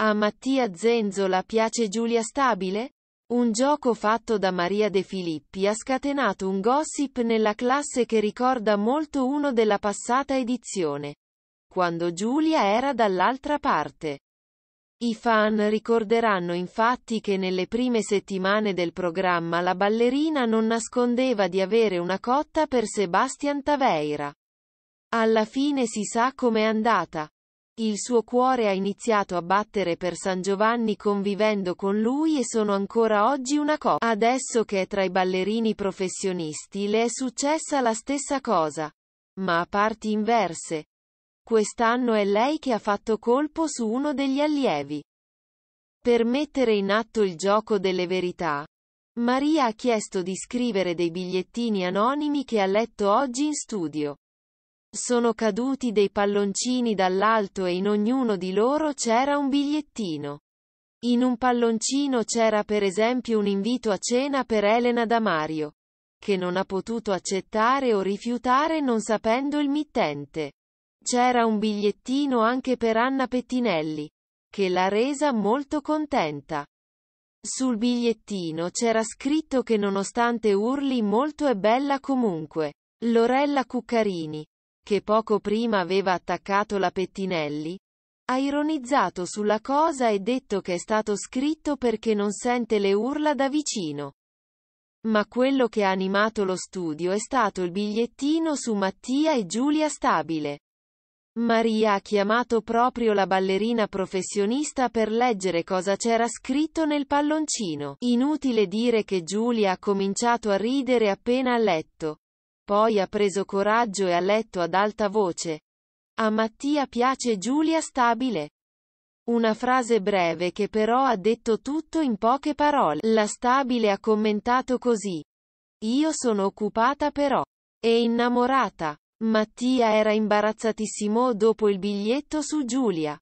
A Mattia Zenzola piace Giulia Stabile? Un gioco fatto da Maria De Filippi ha scatenato un gossip nella classe che ricorda molto uno della passata edizione, quando Giulia era dall'altra parte. I fan ricorderanno infatti che nelle prime settimane del programma la ballerina non nascondeva di avere una cotta per Sebastian Taveira. Alla fine si sa com'è andata. Il suo cuore ha iniziato a battere per San Giovanni convivendo con lui e sono ancora oggi una coppia. Adesso che è tra i ballerini professionisti le è successa la stessa cosa, ma a parti inverse. Quest'anno è lei che ha fatto colpo su uno degli allievi. Per mettere in atto il gioco delle verità, Maria ha chiesto di scrivere dei bigliettini anonimi che ha letto oggi in studio. Sono caduti dei palloncini dall'alto e in ognuno di loro c'era un bigliettino. In un palloncino c'era per esempio un invito a cena per Elena Damario, che non ha potuto accettare o rifiutare non sapendo il mittente. C'era un bigliettino anche per Anna Pettinelli, che l'ha resa molto contenta. Sul bigliettino c'era scritto che nonostante urli molto è bella comunque. Lorella Cuccarini, che poco prima aveva attaccato la Pettinelli, ha ironizzato sulla cosa e detto che è stato scritto perché non sente le urla da vicino. Ma quello che ha animato lo studio è stato il bigliettino su Mattia e Giulia Stabile. Maria ha chiamato proprio la ballerina professionista per leggere cosa c'era scritto nel palloncino. Inutile dire che Giulia ha cominciato a ridere appena a letto. Poi ha preso coraggio e ha letto ad alta voce. A Mattia piace Giulia Stabile. Una frase breve che però ha detto tutto in poche parole. La Stabile ha commentato così. Io sono occupata però. E innamorata. Mattia era imbarazzatissimo dopo il biglietto su Giulia.